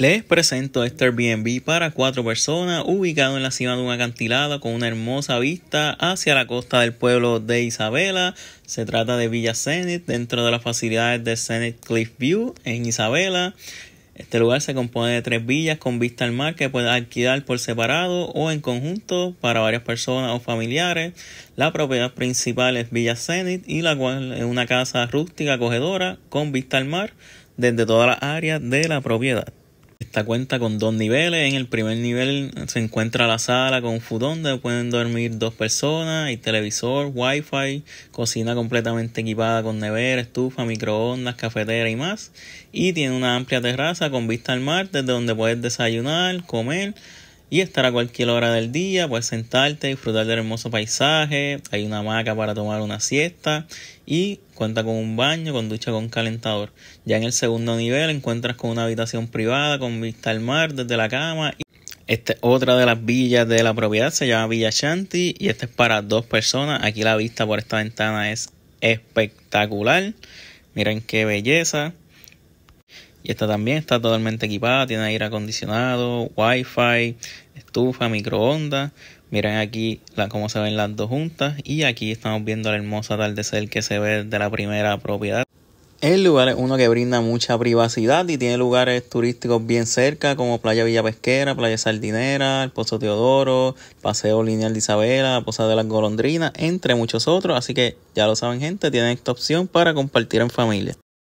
Les presento este Airbnb para cuatro personas ubicado en la cima de un acantilado con una hermosa vista hacia la costa del pueblo de Isabela. Se trata de Villa Zenith dentro de las facilidades de Zenith Cliff View en Isabela. Este lugar se compone de tres villas con vista al mar que puedes alquilar por separado o en conjunto para varias personas o familiares. La propiedad principal es Villa Zenith y la cual es una casa rústica acogedora con vista al mar desde todas las áreas de la propiedad. Esta cuenta con dos niveles. En el primer nivel se encuentra la sala con un futón donde pueden dormir dos personas, hay televisor, wifi, cocina completamente equipada con nevera, estufa, microondas, cafetera y más. Y tiene una amplia terraza con vista al mar desde donde puedes desayunar, comer y estar a cualquier hora del día, puedes sentarte, disfrutar del hermoso paisaje, hay una hamaca para tomar una siesta y cuenta con un baño con ducha con calentador. Ya en el segundo nivel encuentras con una habitación privada con vista al mar desde la cama. esta es otra de las villas de la propiedad, se llama Villa Shanti y esta es para dos personas. Aquí la vista por esta ventana es espectacular. Miren qué belleza esta también está totalmente equipada, tiene aire acondicionado, wifi, estufa, microondas. Miren aquí cómo se ven las dos juntas y aquí estamos viendo la hermosa atardecer que se ve de la primera propiedad. El lugar es uno que brinda mucha privacidad y tiene lugares turísticos bien cerca como Playa Villa Pesquera, Playa Sardinera, el Pozo Teodoro, Paseo Lineal de Isabela, Posada de las Golondrinas, entre muchos otros. Así que ya lo saben gente, tienen esta opción para compartir en familia.